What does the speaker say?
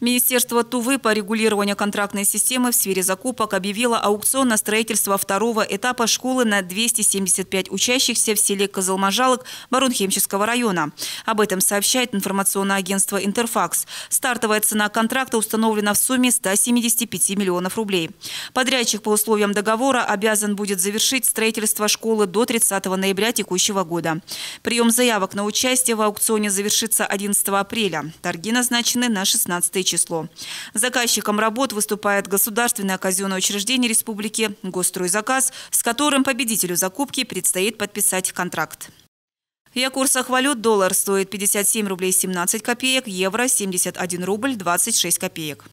Министерство Тувы по регулированию контрактной системы в сфере закупок объявило аукцион на строительство второго этапа школы на 275 учащихся в селе Козылмажалок Барунхемческого района. Об этом сообщает информационное агентство «Интерфакс». Стартовая цена контракта установлена в сумме 175 миллионов рублей. Подрядчик по условиям договора обязан будет завершить строительство школы до 30 ноября текущего года. Прием заявок на участие в аукционе завершится 11 апреля. Торги назначены на 16 число число. Заказчиком работ выступает государственное казенное учреждение республики «Гостройзаказ», с которым победителю закупки предстоит подписать контракт. И курсах валют доллар стоит 57 рублей 17 копеек, евро 71 рубль 26 копеек.